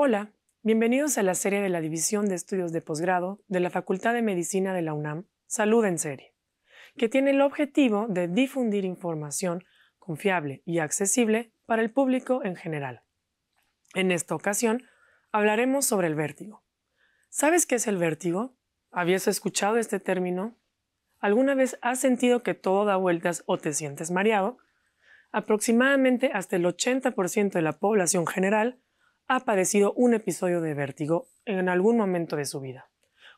Hola, bienvenidos a la serie de la División de Estudios de Posgrado de la Facultad de Medicina de la UNAM, Salud en Serie, que tiene el objetivo de difundir información confiable y accesible para el público en general. En esta ocasión hablaremos sobre el vértigo. ¿Sabes qué es el vértigo? ¿Habías escuchado este término? ¿Alguna vez has sentido que todo da vueltas o te sientes mareado? Aproximadamente hasta el 80% de la población general ha padecido un episodio de vértigo en algún momento de su vida,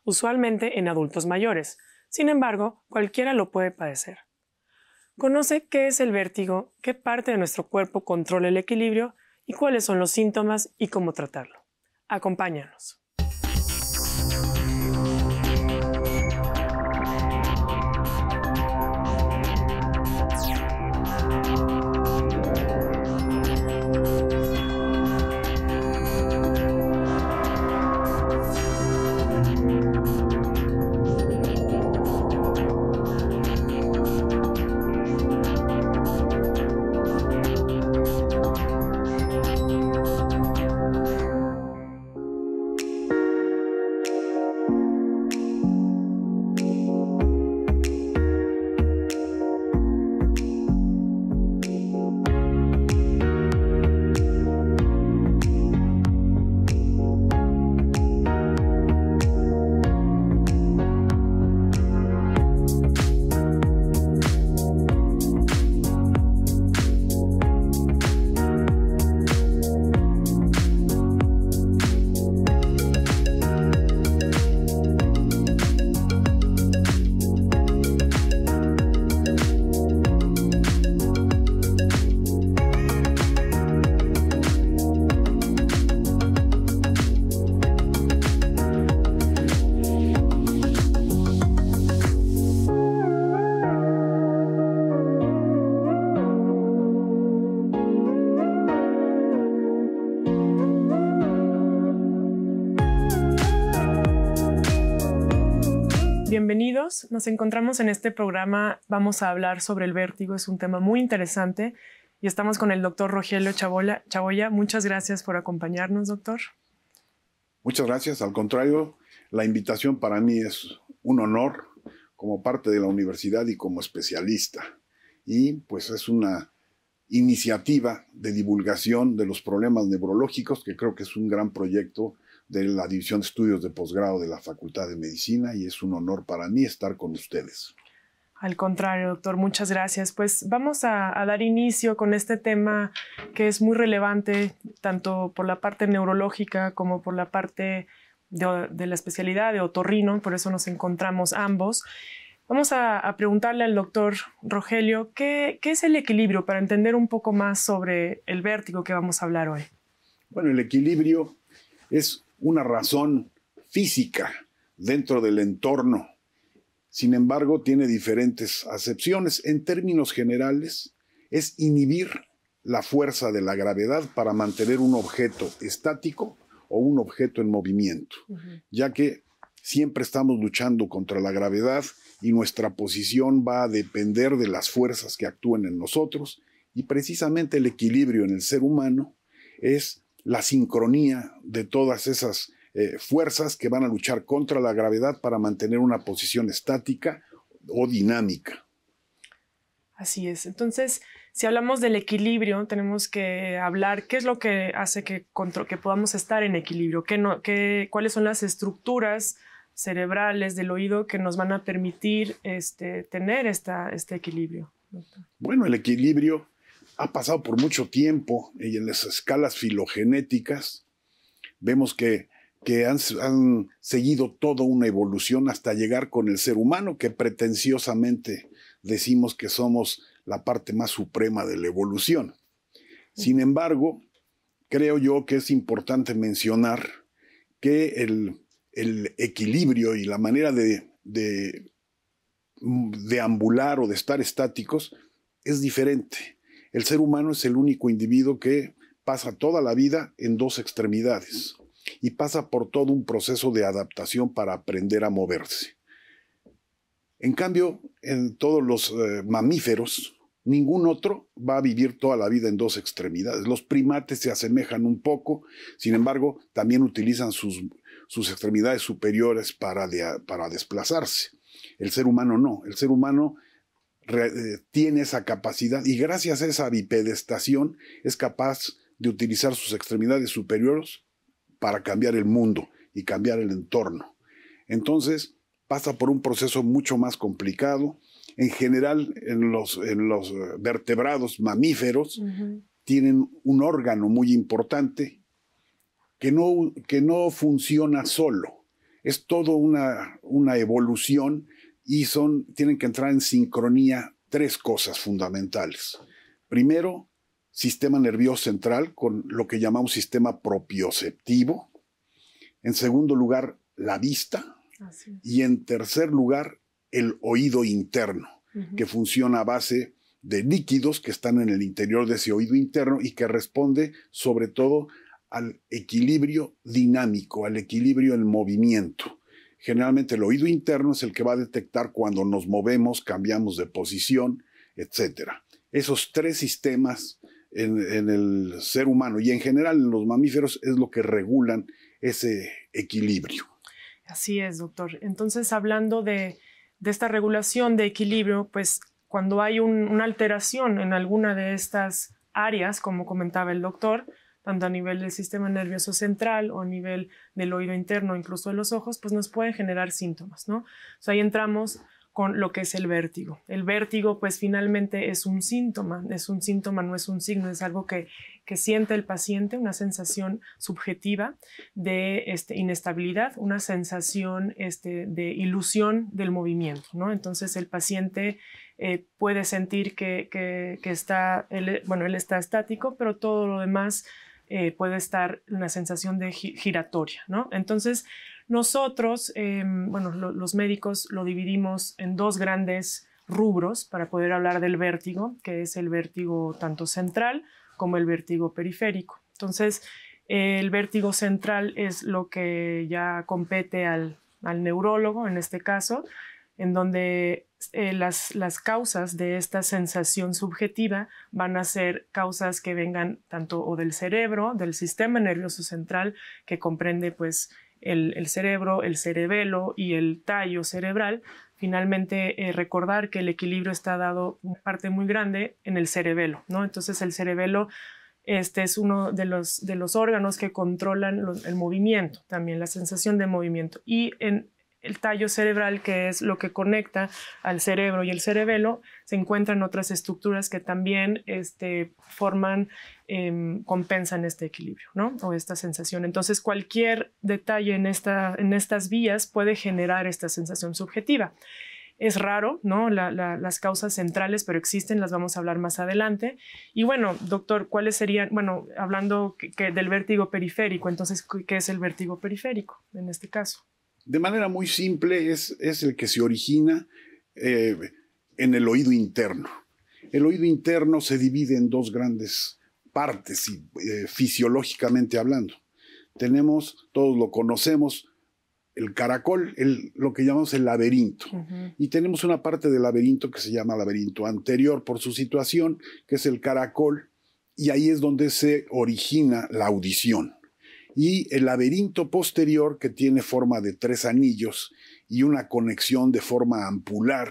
usualmente en adultos mayores. Sin embargo, cualquiera lo puede padecer. Conoce qué es el vértigo, qué parte de nuestro cuerpo controla el equilibrio y cuáles son los síntomas y cómo tratarlo. Acompáñanos. bienvenidos. Nos encontramos en este programa. Vamos a hablar sobre el vértigo. Es un tema muy interesante y estamos con el doctor Rogelio Chabola. Chaboya. Muchas gracias por acompañarnos, doctor. Muchas gracias. Al contrario, la invitación para mí es un honor como parte de la universidad y como especialista. Y pues es una iniciativa de divulgación de los problemas neurológicos que creo que es un gran proyecto de la División de Estudios de Posgrado de la Facultad de Medicina y es un honor para mí estar con ustedes. Al contrario, doctor, muchas gracias. Pues vamos a, dar inicio con este tema que es muy relevante, tanto por la parte neurológica como por la parte de, la especialidad de otorrino, por eso nos encontramos ambos. Vamos a, preguntarle al doctor Rogelio, ¿qué es el equilibrio para entender un poco más sobre el vértigo que vamos a hablar hoy? Bueno, el equilibrio es una razón física dentro del entorno. Sin embargo, tiene diferentes acepciones. En términos generales, es inhibir la fuerza de la gravedad para mantener un objeto estático o un objeto en movimiento, ya que siempre estamos luchando contra la gravedad y nuestra posición va a depender de las fuerzas que actúen en nosotros y precisamente el equilibrio en el ser humano es la sincronía de todas esas eh, fuerzas que van a luchar contra la gravedad para mantener una posición estática o dinámica. Así es. Entonces, si hablamos del equilibrio, tenemos que hablar qué es lo que hace que, que podamos estar en equilibrio, qué no, qué, cuáles son las estructuras cerebrales del oído que nos van a permitir este, tener esta, este equilibrio. Bueno, el equilibrio ha pasado por mucho tiempo y en las escalas filogenéticas vemos que, han, seguido toda una evolución hasta llegar con el ser humano, que pretenciosamente decimos que somos la parte más suprema de la evolución. Sin embargo, creo yo que es importante mencionar que el, equilibrio y la manera de, mm, de ambular o de estar estáticos es diferente el ser humano es el único individuo que pasa toda la vida en dos extremidades y pasa por todo un proceso de adaptación para aprender a moverse. En cambio, en todos los eh, mamíferos, ningún otro va a vivir toda la vida en dos extremidades. Los primates se asemejan un poco, sin embargo, también utilizan sus, extremidades superiores para, para desplazarse. El ser humano no, el ser humano eh, tiene esa capacidad y gracias a esa bipedestación es capaz de utilizar sus extremidades superiores para cambiar el mundo y cambiar el entorno. Entonces pasa por un proceso mucho más complicado. En general, en los, en los eh, vertebrados mamíferos tienen un órgano muy importante que no, que no funciona solo. Es toda una, una evolución y son, tienen que entrar en sincronía tres cosas fundamentales. Primero, sistema nervioso central con lo que llamamos sistema propioceptivo. En segundo lugar, la vista. Y en tercer lugar, el oído interno, que funciona a base de líquidos que están en el interior de ese oído interno y que responde sobre todo al equilibrio dinámico, al equilibrio en movimiento. Generalmente el oído interno es el que va a detectar cuando nos movemos, cambiamos de posición, etc. Esos tres sistemas en, el ser humano y en general en los mamíferos es lo que regulan ese equilibrio. Así es, doctor. Entonces, hablando de, esta regulación de equilibrio, pues cuando hay una alteración en alguna de estas áreas, como comentaba el doctor, tanto a nivel del sistema nervioso central o a nivel del oído interno, incluso de los ojos, pues nos pueden generar síntomas, ¿no? ahí entramos con lo que es el vértigo. El vértigo, pues finalmente es un síntoma, es un síntoma, no es un signo, es algo que, que siente el paciente, una sensación subjetiva de este, inestabilidad, una sensación este, de ilusión del movimiento, ¿no? Entonces el paciente eh, puede sentir que, está, bueno, él está estático, pero todo lo demás eh, puede estar una sensación de giratoria, ¿no? Entonces, nosotros, em, bueno, los médicos lo dividimos en dos grandes rubros para poder hablar del vértigo, que es el vértigo tanto central como el vértigo periférico. Entonces, el vértigo central es lo que ya compete al, al neurólogo en este caso, en donde eh, las, las causas de esta sensación subjetiva van a ser causas que vengan tanto o del cerebro, del sistema nervioso central, que comprende pues el, cerebro, el cerebelo y el tallo cerebral. Finalmente, eh, recordar que el equilibrio está dado una parte muy grande en el cerebelo, ¿no? Entonces, el cerebelo este es uno de los, de los órganos que controlan el movimiento, también la sensación de movimiento. Y en, el tallo cerebral, que es lo que conecta al cerebro y el cerebelo, se encuentran otras estructuras que también este, forman, em, compensan este equilibrio, ¿no? O esta sensación. Entonces, cualquier detalle en, esta, en estas vías puede generar esta sensación subjetiva. Es raro, ¿no? las causas centrales, pero existen, las vamos a hablar más adelante. Y bueno, doctor, ¿cuáles serían, bueno, hablando del vértigo periférico, entonces, ¿qué es el vértigo periférico en este caso? de manera muy simple, es, el que se origina eh, en el oído interno. El oído interno se divide en dos grandes partes, eh, fisiológicamente hablando. Tenemos, todos lo conocemos, el caracol, lo que llamamos el laberinto. Y tenemos una parte del laberinto que se llama laberinto anterior por su situación, que es el caracol, y ahí es donde se origina la audición y el laberinto posterior que tiene forma de tres anillos y una conexión de forma ampular.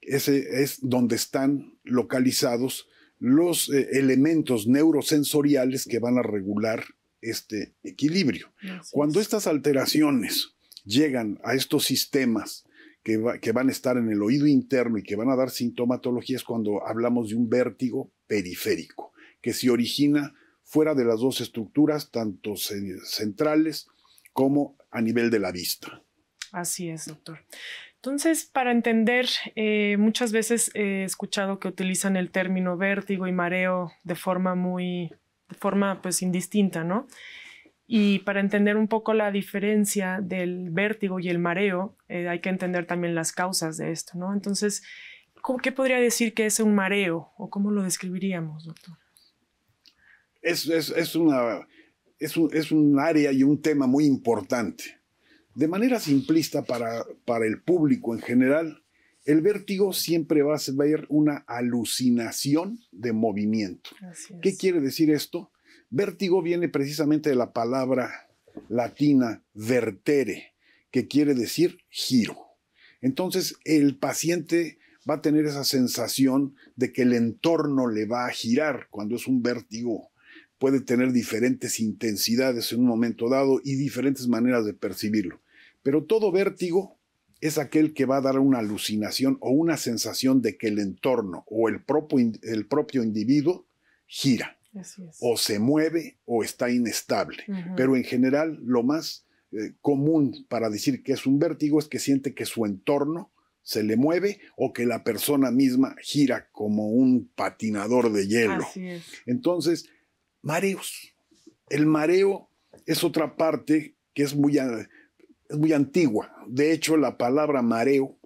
Ese es donde están localizados los eh, elementos neurosensoriales que van a regular este equilibrio. Cuando estas alteraciones llegan a estos sistemas que, que, van a estar en el oído interno y que van a dar sintomatologías cuando hablamos de un vértigo periférico, que se origina fuera de las dos estructuras, tanto centrales como a nivel de la vista. Así es, doctor. Entonces, para entender, eh, muchas veces he escuchado que utilizan el término vértigo y mareo de forma muy, de forma pues indistinta, ¿no? Y para entender un poco la diferencia del vértigo y el mareo, eh, hay que entender también las causas de esto, ¿no? Entonces, ¿qué podría decir que es un mareo o cómo lo describiríamos, doctor? es, una, es, un, área y un tema muy importante. De manera simplista para, para el público en general, el vértigo siempre va a ser una alucinación de movimiento. ¿Qué quiere decir esto? Vértigo viene precisamente de la palabra latina vertere, que quiere decir giro. Entonces el paciente va a tener esa sensación de que el entorno le va a girar cuando es un vértigo puede tener diferentes intensidades en un momento dado y diferentes maneras de percibirlo. Pero todo vértigo es aquel que va a dar una alucinación o una sensación de que el entorno o el propio, el propio individuo gira o se mueve o está inestable. Pero en general lo más eh, común para decir que es un vértigo es que siente que su entorno se le mueve o que la persona misma gira como un patinador de hielo. Entonces, Mareos. El mareo es otra parte que es muy, muy antigua. De hecho, la palabra mareo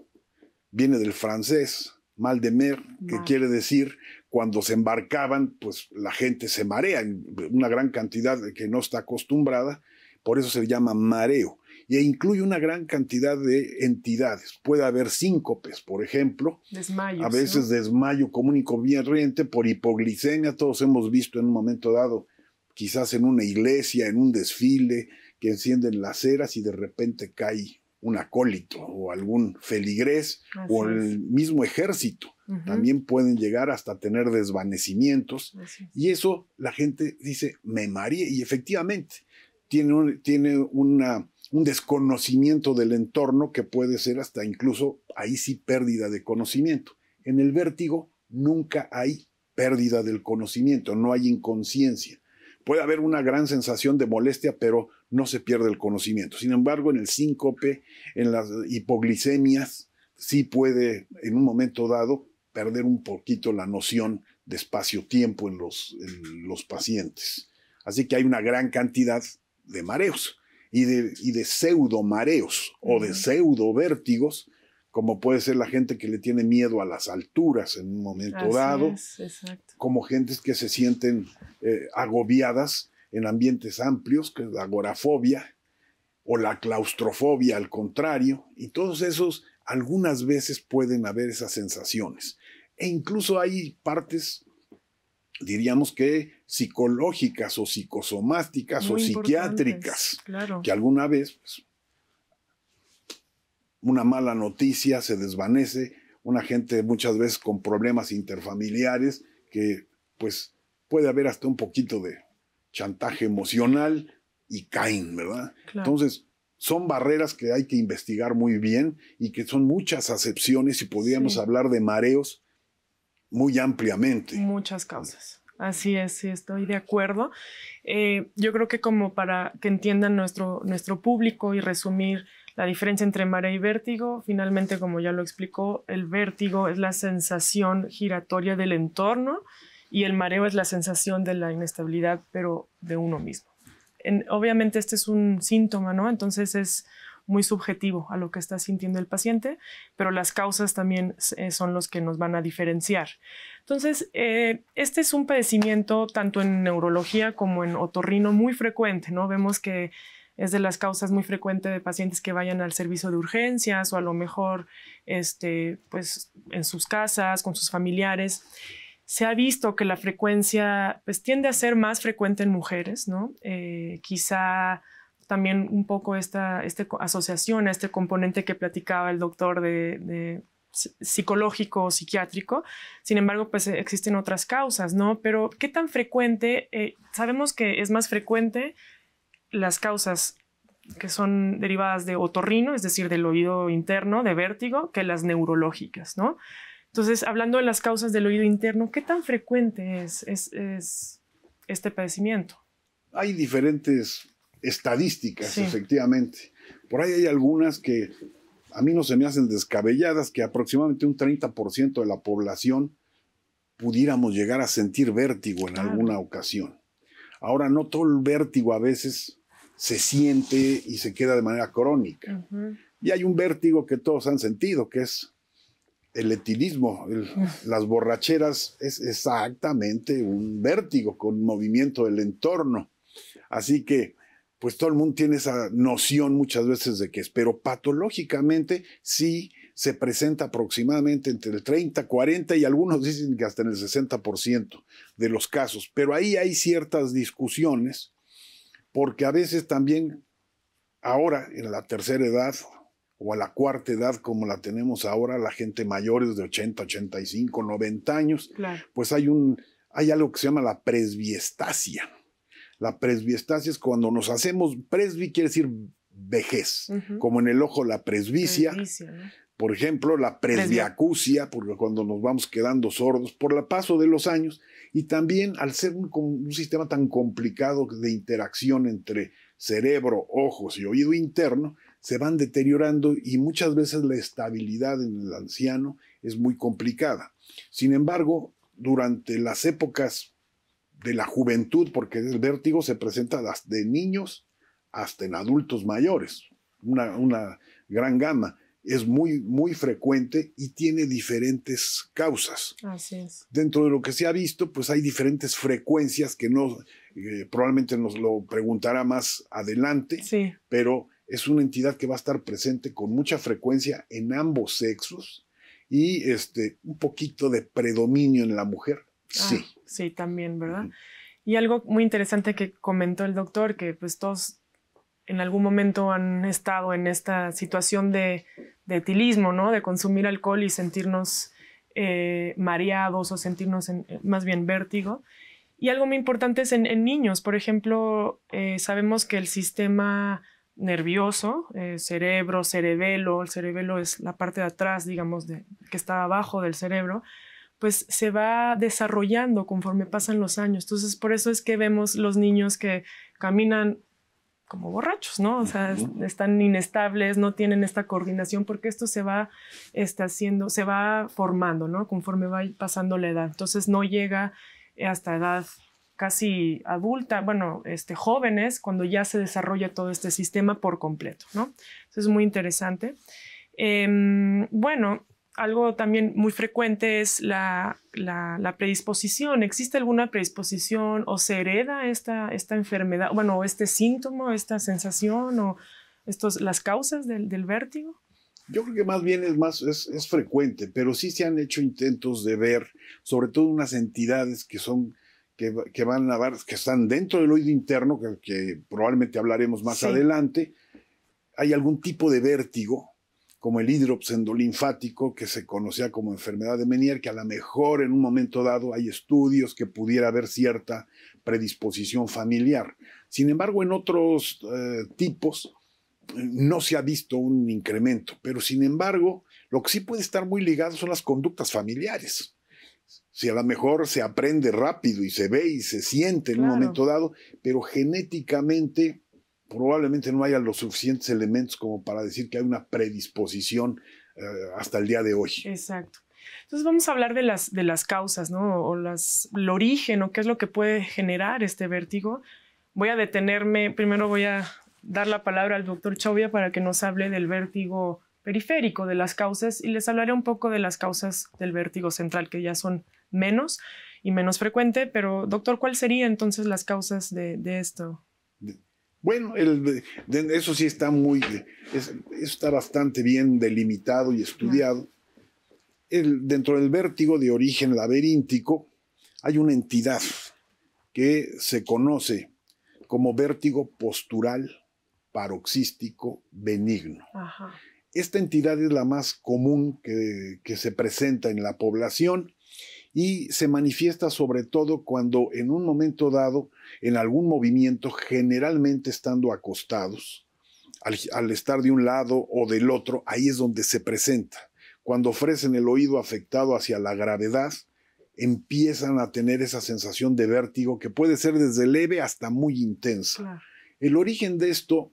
viene del francés, mal de mer, que quiere decir cuando se embarcaban, pues la gente se marea, una gran cantidad que no está acostumbrada, por eso se llama mareo. Y e incluye una gran cantidad de entidades. Puede haber síncopes, por ejemplo. Desmayos, a veces desmayo común y corriente por hipoglicemia. Todos hemos visto en un momento dado, quizás en una iglesia, en un desfile, que encienden las ceras y de repente cae un acólito o algún feligrés o el mismo ejército. También pueden llegar hasta tener desvanecimientos. Y eso la gente dice, me mareé. Y efectivamente, tiene, un, tiene una un desconocimiento del entorno que puede ser hasta incluso ahí sí pérdida de conocimiento. En el vértigo nunca hay pérdida del conocimiento, no hay inconsciencia. Puede haber una gran sensación de molestia, pero no se pierde el conocimiento. Sin embargo, en el síncope, en las hipoglicemias, sí puede en un momento dado perder un poquito la noción de espacio-tiempo en los, en los pacientes. Así que hay una gran cantidad de mareos y de, y pseudo mareos o de pseudo vértigos, como puede ser la gente que le tiene miedo a las alturas en un momento dado, como gentes que se sienten eh, agobiadas en ambientes amplios, que es la agorafobia o la claustrofobia al contrario, y todos esos algunas veces pueden haber esas sensaciones. E incluso hay partes, diríamos que psicológicas o psicosomáticas o psiquiátricas, claro. que alguna vez pues, una mala noticia se desvanece, una gente muchas veces con problemas interfamiliares que pues puede haber hasta un poquito de chantaje emocional y caen, ¿verdad? Entonces, son barreras que hay que investigar muy bien y que son muchas acepciones y podríamos hablar de mareos muy ampliamente. Muchas causas. Así es, sí, estoy de acuerdo. Eh, yo creo que como para que entiendan nuestro, nuestro público y resumir la diferencia entre marea y vértigo, finalmente, como ya lo explicó, el vértigo es la sensación giratoria del entorno y el mareo es la sensación de la inestabilidad, pero de uno mismo. obviamente este es un síntoma, ¿no? Entonces es muy subjetivo a lo que está sintiendo el paciente, pero las causas también eh, son los que nos van a diferenciar. Entonces, eh, este es un padecimiento tanto en neurología como en otorrino muy frecuente, ¿no? Vemos que es de las causas muy frecuentes de pacientes que vayan al servicio de urgencias o a lo mejor este, pues, en sus casas, con sus familiares. Se ha visto que la frecuencia pues, tiende a ser más frecuente en mujeres, ¿no? Eh, quizá también un poco esta, esta asociación, este componente que platicaba el doctor de, psicológico o psiquiátrico. Sin embargo, pues eh, existen otras causas, ¿no? Pero, ¿qué tan frecuente? Eh, sabemos que es más frecuente las causas que son derivadas de otorrino, es decir, del oído interno, de vértigo, que las neurológicas, ¿no? Entonces, hablando de las causas del oído interno, ¿qué tan frecuente es, es este padecimiento? Hay diferentes estadísticas, efectivamente. Por ahí hay algunas que a mí no se me hacen descabelladas, que aproximadamente un 30% de la población pudiéramos llegar a sentir vértigo en alguna ocasión. Ahora, no todo el vértigo a veces se siente y se queda de manera crónica. Y hay un vértigo que todos han sentido, que es el etilismo, las borracheras, es exactamente un vértigo con movimiento del entorno. Así que pues todo el mundo tiene esa noción muchas veces de que es, pero patológicamente sí se presenta aproximadamente entre el 30, 40 y algunos dicen que hasta en el 60% de los casos. Pero ahí hay ciertas discusiones porque a veces también ahora en la tercera edad o a la cuarta edad como la tenemos ahora, la gente mayor es de 80, 85, 90 años, pues hay, un, hay algo que se llama la presbiestasia la presbiestasia es cuando nos hacemos, presbi quiere decir vejez, como en el ojo la presbicia, por ejemplo, la presbiacusia, porque cuando nos vamos quedando sordos, por el paso de los años, y también al ser un sistema tan complicado de interacción entre cerebro, ojos y oído interno, se van deteriorando y muchas veces la estabilidad en el anciano es muy complicada. Sin embargo, durante las épocas de la juventud, porque el vértigo se presenta de niños hasta en adultos mayores, una, una gran gama. Es muy, muy frecuente y tiene diferentes causas. Dentro de lo que se ha visto, pues hay diferentes frecuencias que no, eh, probablemente nos lo preguntará más adelante, sí. pero es una entidad que va a estar presente con mucha frecuencia en ambos sexos y este, un poquito de predominio en la mujer. Ah, sí. Sí, también, ¿verdad? Y algo muy interesante que comentó el doctor, que pues todos en algún momento han estado en esta situación de, de etilismo, ¿no? De consumir alcohol y sentirnos eh, mareados o sentirnos eh, más bien vértigo. Y algo muy importante es en, niños, por ejemplo, eh, sabemos que el sistema nervioso, eh, cerebro, cerebelo, el cerebelo es la parte de atrás, digamos, de, que está abajo del cerebro, pues se va desarrollando conforme pasan los años. Entonces, por eso es que vemos los niños que caminan como borrachos, ¿no? O sea, están inestables, no tienen esta coordinación, porque esto se va está haciendo, se va formando, ¿no? Conforme va pasando la edad. Entonces no llega hasta edad casi adulta, bueno, este, jóvenes, cuando ya se desarrolla todo este sistema por completo, ¿no? Eso es muy interesante. Em, bueno, algo también muy frecuente es la, la, predisposición. ¿Existe alguna predisposición o se hereda esta, esta enfermedad, bueno, este síntoma, esta sensación o estos, las causas del, del vértigo? Yo creo que más bien es más es, es, frecuente, pero sí se han hecho intentos de ver, sobre todo unas entidades que son que, que van a ver, que están dentro del oído interno, que, probablemente hablaremos más adelante. Hay algún tipo de vértigo como el hidropsendolinfático, que se conocía como enfermedad de Menier, que a lo mejor en un momento dado hay estudios que pudiera haber cierta predisposición familiar. Sin embargo, en otros eh, tipos eh, no se ha visto un incremento, pero sin embargo, lo que sí puede estar muy ligado son las conductas familiares. Si a lo mejor se aprende rápido y se ve y se siente en un momento dado, pero genéticamente probablemente no haya los suficientes elementos como para decir que hay una predisposición eh, hasta el día de hoy. Exacto. Entonces vamos a hablar de las, de las causas, ¿no? O las, el origen o qué es lo que puede generar este vértigo. Voy a detenerme, primero voy a dar la palabra al doctor Chovia para que nos hable del vértigo periférico, de las causas, y les hablaré un poco de las causas del vértigo central, que ya son menos y menos frecuente, pero doctor, ¿cuáles serían entonces las causas de esto? Bueno, eso sí está muy, está bastante bien delimitado y estudiado. dentro del vértigo de origen laberíntico hay una entidad que se conoce como vértigo postural paroxístico benigno. Esta entidad es la más común que se presenta en la población y se manifiesta sobre todo cuando en un momento dado, en algún movimiento, generalmente estando acostados, al, estar de un lado o del otro, ahí es donde se presenta. Cuando ofrecen el oído afectado hacia la gravedad, empiezan a tener esa sensación de vértigo que puede ser desde leve hasta muy intensa. El origen de esto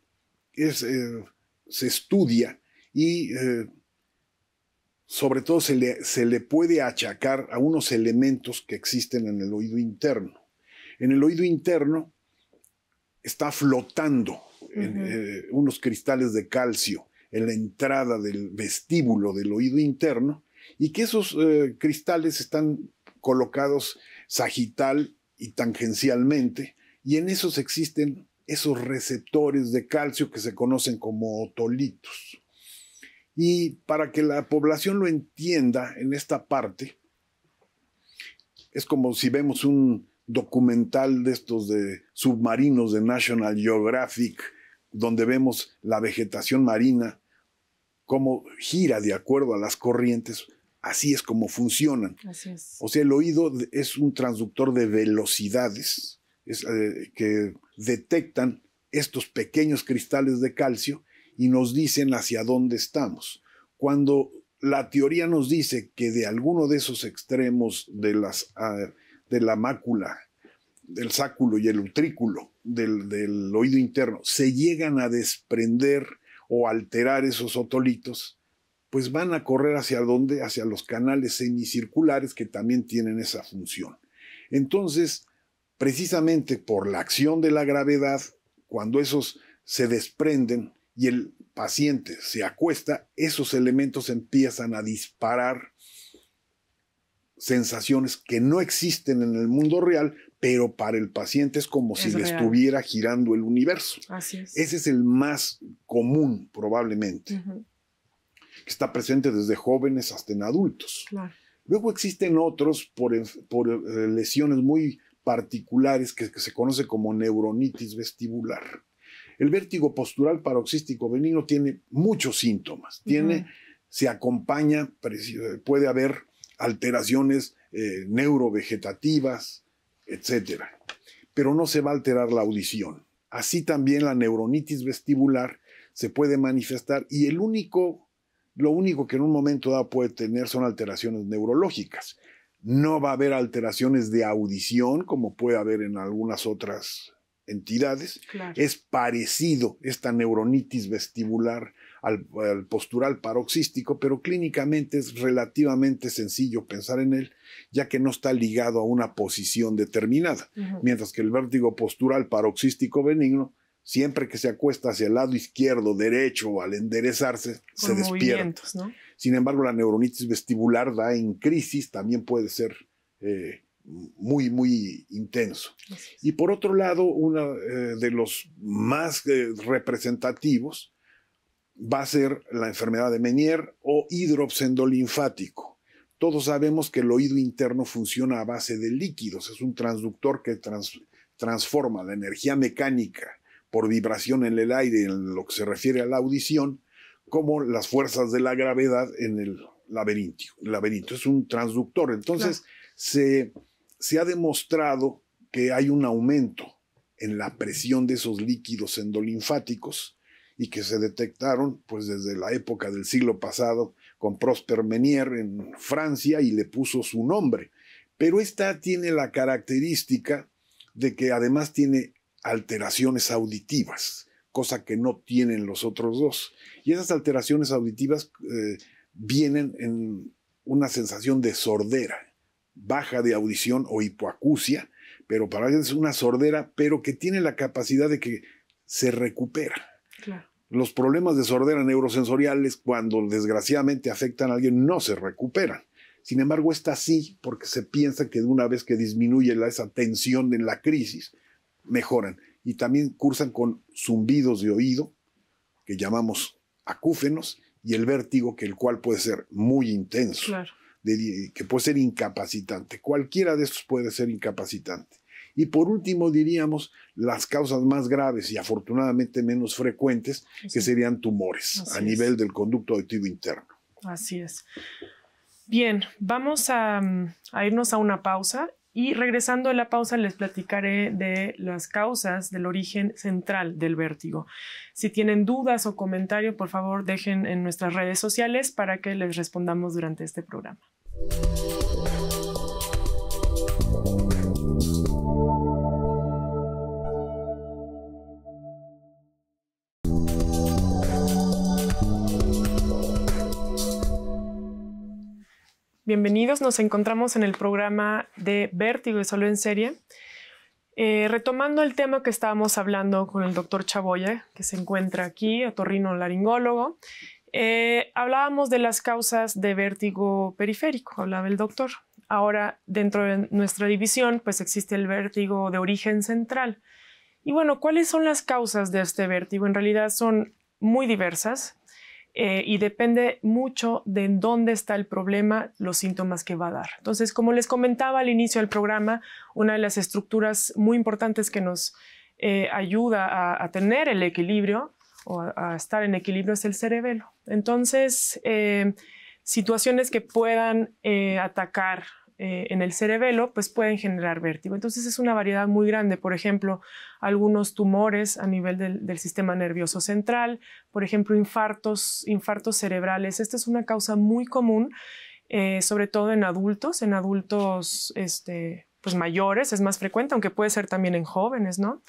es, eh, se estudia y eh, sobre todo se le, puede achacar a unos elementos que existen en el oído interno. En el oído interno está flotando en, eh, unos cristales de calcio en la entrada del vestíbulo del oído interno y que esos eh, cristales están colocados sagital y tangencialmente y en esos existen esos receptores de calcio que se conocen como otolitos. Y para que la población lo entienda en esta parte, es como si vemos un documental de estos de submarinos de National Geographic, donde vemos la vegetación marina, cómo gira de acuerdo a las corrientes, así es como funcionan. O sea, el oído es un transductor de velocidades eh, que detectan estos pequeños cristales de calcio y nos dicen hacia dónde estamos. Cuando la teoría nos dice que de alguno de esos extremos de, las, de la mácula, del sáculo y el utrículo del, del oído interno se llegan a desprender o alterar esos otolitos, pues van a correr hacia dónde? Hacia los canales semicirculares que también tienen esa función. Entonces, precisamente por la acción de la gravedad, cuando esos se desprenden, y el paciente se acuesta, esos elementos empiezan a disparar sensaciones que no existen en el mundo real, pero para el paciente es como si le estuviera girando el universo. Ese es el más común probablemente, que está presente desde jóvenes hasta en adultos. Luego existen otros por, eh, lesiones muy particulares que, que se conoce como neuronitis vestibular el vértigo postural paroxístico benigno tiene muchos síntomas. Tiene, se acompaña, eh, puede haber alteraciones eh, neurovegetativas, etc. Pero no se va a alterar la audición. Así también la neuronitis vestibular se puede manifestar y el único, lo único que en un momento dado puede tener son alteraciones neurológicas. No va a haber alteraciones de audición como puede haber en algunas otras entidades, es parecido esta neuronitis vestibular al, postural paroxístico, pero clínicamente es relativamente sencillo pensar en él, ya que no está ligado a una posición determinada, mientras que el vértigo postural paroxístico benigno, siempre que se acuesta hacia el lado izquierdo, derecho o al enderezarse, se despierta. Sin embargo, la neuronitis vestibular da en crisis, también puede ser... Eh, muy, muy intenso. Y por otro lado, uno eh, de los más eh, representativos va a ser la enfermedad de Menier o hidropsendolinfático. Todos sabemos que el oído interno funciona a base de líquidos, es un transductor que transforma la energía mecánica por vibración en el aire en lo que se refiere a la audición, como las fuerzas de la gravedad en el laberinto. El es un transductor, entonces se se ha demostrado que hay un aumento en la presión de esos líquidos endolinfáticos y que se detectaron pues desde la época del siglo pasado con Prosper Menier en Francia y le puso su nombre. Pero esta tiene la característica de que además tiene alteraciones auditivas, cosa que no tienen los otros dos. Y esas alteraciones auditivas eh, vienen en una sensación de sordera, baja de audición o hipoacusia, pero para alguien es una sordera, pero que tiene la capacidad de que se recupera. Los problemas de sordera neurosensoriales, cuando desgraciadamente afectan a alguien, no se recuperan. Sin embargo, está así porque se piensa que de una vez que disminuye esa tensión en la crisis, mejoran. Y también cursan con zumbidos de oído, que llamamos acúfenos, y el vértigo, que el cual puede ser muy intenso. Claro que puede ser incapacitante. Cualquiera de estos puede ser incapacitante. Y por último diríamos las causas más graves y afortunadamente menos frecuentes, que serían tumores a nivel del conducto auditivo interno. Así es. Bien, vamos a, mm, a irnos a una pausa y regresando a la pausa les platicaré de las causas del origen central del vértigo. Si tienen dudas o comentarios, por favor dejen en nuestras redes sociales para que les respondamos durante este programa. Bienvenidos, nos encontramos en el programa de Vértigo y Solo en Serie. Eh, retomando el tema que estábamos hablando con el doctor Chaboya, que se encuentra aquí, Torrino laringólogo, eh, hablábamos de las causas de vértigo periférico, hablaba el doctor. Ahora, dentro de nuestra división, pues existe el vértigo de origen central. Y bueno, ¿cuáles son las causas de este vértigo? En realidad son muy diversas eh, y depende mucho de dónde está el problema, los síntomas que va a dar. Entonces, como les comentaba al inicio del programa, una de las estructuras muy importantes que nos eh, ayuda a tener el equilibrio o a, estar en equilibrio es el cerebelo. Entonces, eh, situaciones que puedan eh, atacar eh, en el cerebelo, pues pueden generar vértigo. Entonces es una variedad muy grande. Por ejemplo, algunos tumores a nivel del, sistema nervioso central, por ejemplo, infartos, infartos cerebrales. Esta es una causa muy común, sobre todo en adultos, en adultos este, pues mayores es más frecuente, aunque puede ser también en jóvenes, ¿no?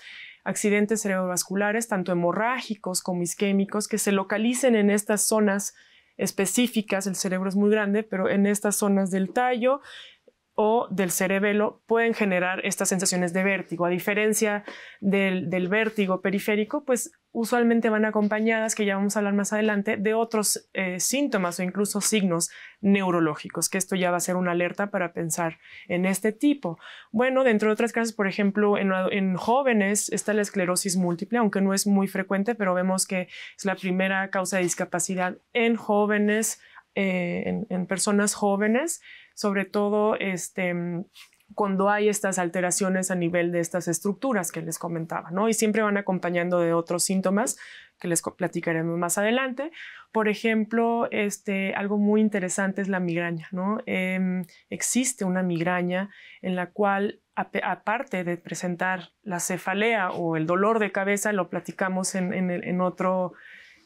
accidentes cerebrovasculares, tanto hemorrágicos como isquémicos, que se localicen en estas zonas específicas, el cerebro es muy grande, pero en estas zonas del tallo o del cerebelo pueden generar estas sensaciones de vértigo. A diferencia del, vértigo periférico, pues usualmente van acompañadas, que ya vamos a hablar más adelante, de otros eh, síntomas o incluso signos neurológicos, que esto ya va a ser una alerta para pensar en este tipo. Bueno, dentro de otras casos, por ejemplo, en, jóvenes está la esclerosis múltiple, aunque no es muy frecuente, pero vemos que es la primera causa de discapacidad en jóvenes, eh, en, personas jóvenes, sobre todo este cuando hay estas alteraciones a nivel de estas estructuras que les comentaba, ¿no? Y siempre van acompañando de otros síntomas que les platicaremos más adelante. Por ejemplo, este, algo muy interesante es la migraña, ¿no? Em, existe una migraña en la cual, aparte de presentar la cefalea o el dolor de cabeza, lo platicamos en, en, en otro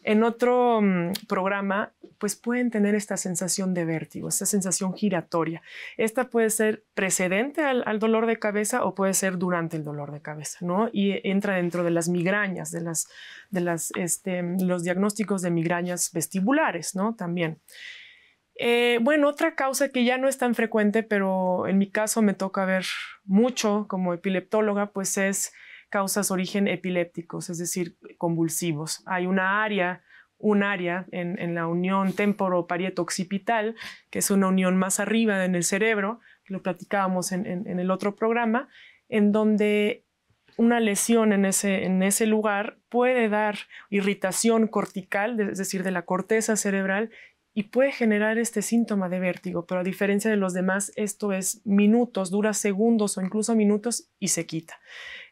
en otro mm, programa, pues pueden tener esta sensación de vértigo, esta sensación giratoria. Esta puede ser precedente al, dolor de cabeza o puede ser durante el dolor de cabeza, ¿no? Y entra dentro de las migrañas, de, las, de este, los diagnósticos de migrañas vestibulares, ¿no? También. Eh, bueno, otra causa que ya no es tan frecuente, pero en mi caso me toca ver mucho como epileptóloga, pues es causas origen epilépticos, es decir, convulsivos. Hay una área un área en, la unión temporo-parieto-occipital, que es una unión más arriba en el cerebro, lo platicábamos en, el otro programa, en donde una lesión en ese lugar puede dar irritación cortical, es decir, de la corteza cerebral, y puede generar este síntoma de vértigo, pero a diferencia de los demás, esto es minutos, dura segundos o incluso minutos y se quita.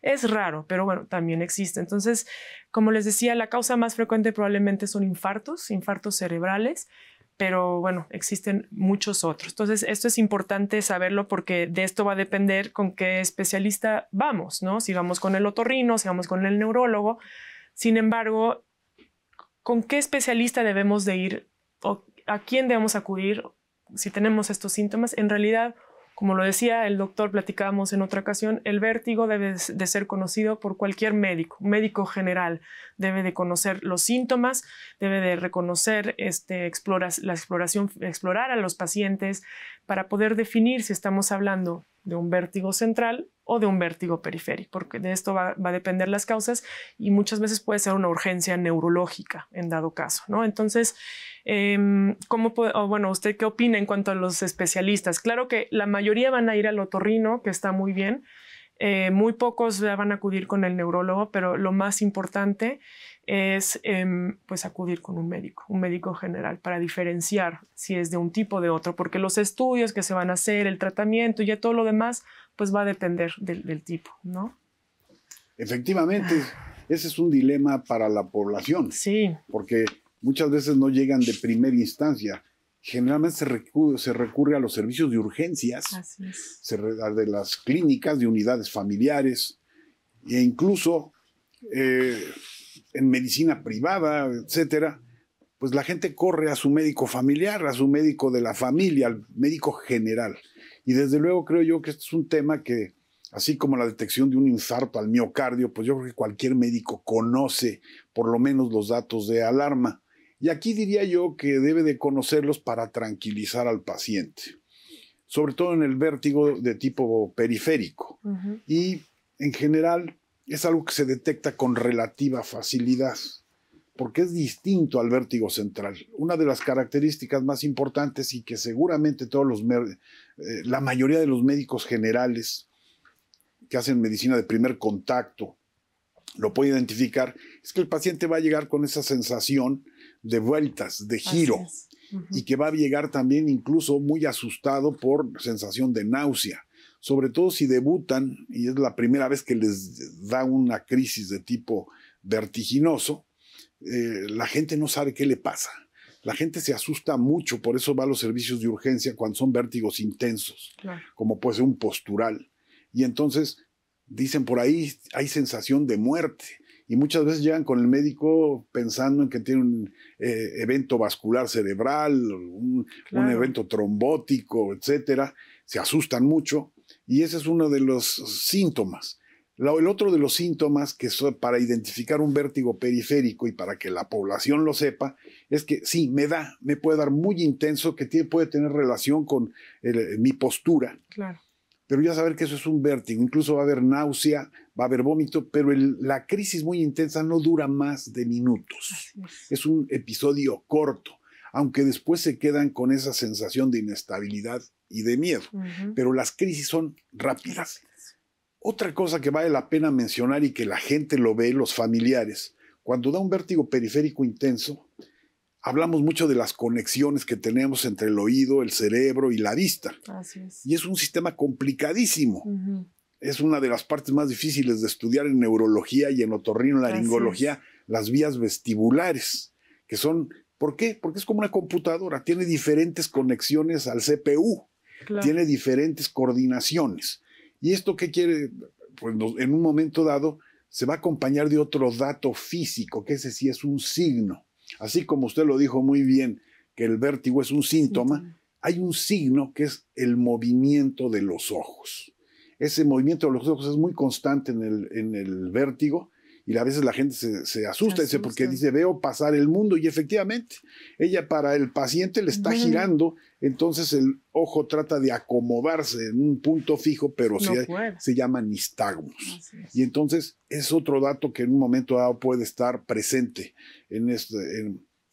Es raro, pero bueno, también existe. Entonces, como les decía, la causa más frecuente probablemente son infartos, infartos cerebrales, pero bueno, existen muchos otros. Entonces, esto es importante saberlo porque de esto va a depender con qué especialista vamos, ¿no? Si vamos con el otorrino, si vamos con el neurólogo. Sin embargo, ¿con qué especialista debemos de ir o a quién debemos acudir si tenemos estos síntomas? En realidad, como lo decía el doctor, platicábamos en otra ocasión, el vértigo debe de ser conocido por cualquier médico, médico general. Debe de conocer los síntomas, debe de reconocer este, la exploración, explorar a los pacientes para poder definir si estamos hablando de un vértigo central o de un vértigo periférico, porque de esto va, a depender las causas y muchas veces puede ser una urgencia neurológica en dado caso, ¿no? Entonces, em, ¿cómo puede, bueno, usted qué opina en cuanto a los especialistas? Claro que la mayoría van a ir al otorrino, que está muy bien, eh, muy pocos van a acudir con el neurólogo, pero lo más importante es em, pues acudir con un médico, un médico general, para diferenciar si es de un tipo o de otro, porque los estudios que se van a hacer, el tratamiento y todo lo demás, pues va a depender del, tipo, ¿no? Efectivamente, ese es un dilema para la población. Sí. Porque muchas veces no llegan de primera instancia. Generalmente se recurre, a los servicios de urgencias, Así de las clínicas, de unidades familiares, e incluso eh, en medicina privada, etcétera, pues la gente corre a su médico familiar, a su médico de la familia, al médico general. Y desde luego creo yo que este es un tema que, así como la detección de un infarto al miocardio, pues yo creo que cualquier médico conoce por lo menos los datos de alarma. Y aquí diría yo que debe de conocerlos para tranquilizar al paciente, sobre todo en el vértigo de tipo periférico. Y en general, es algo que se detecta con relativa facilidad, porque es distinto al vértigo central. Una de las características más importantes y que seguramente todos los eh, la mayoría de los médicos generales que hacen medicina de primer contacto lo puede identificar, es que el paciente va a llegar con esa sensación de vueltas, de giro, y que va a llegar también incluso muy asustado por sensación de náusea sobre todo si debutan y es la primera vez que les da una crisis de tipo vertiginoso, eh, la gente no sabe qué le pasa. La gente se asusta mucho, por eso va a los servicios de urgencia cuando son vértigos intensos, como puede ser un postural. Y entonces dicen por ahí, hay sensación de muerte. Y muchas veces llegan con el médico pensando en que tiene un eh, evento vascular cerebral, un, un evento trombótico, etcétera. Se asustan mucho y ese es uno de los síntomas. el otro de los síntomas que son para identificar un vértigo periférico y para que la población lo sepa es que sí, me da, me puede dar muy intenso que puede tener relación con eh, mi postura. Claro. Pero ya saber que eso es un vértigo, incluso va a haber náusea, va a haber vómito, pero la crisis muy intensa no dura más de minutos. es un episodio corto, aunque después se quedan con esa sensación de inestabilidad y de miedo, pero las crisis son rápidas. Otra cosa que vale la pena mencionar y que la gente lo ve, los familiares, cuando da un vértigo periférico intenso, hablamos mucho de las conexiones que tenemos entre el oído, el cerebro y la vista. Y es un sistema complicadísimo. Es una de las partes más difíciles de estudiar en neurología y en otorrinolaringología, las vías vestibulares, que son, ¿por qué? Porque es como una computadora, tiene diferentes conexiones al CPU tiene diferentes coordinaciones. ¿Y esto qué quiere? Pues en un momento dado se va a acompañar de otro dato físico, que ese sí es un signo. Así como usted lo dijo muy bien, que el vértigo es un síntoma, hay un signo que es el movimiento de los ojos. Ese movimiento de los ojos es muy constante en el vértigo y a veces la gente se, asusta, porque dice, veo pasar el mundo y efectivamente, ella para el paciente le está girando, entonces el ojo trata de acomodarse en un punto fijo, pero se, llama llaman Y entonces es otro dato que en un momento dado puede estar presente en, este,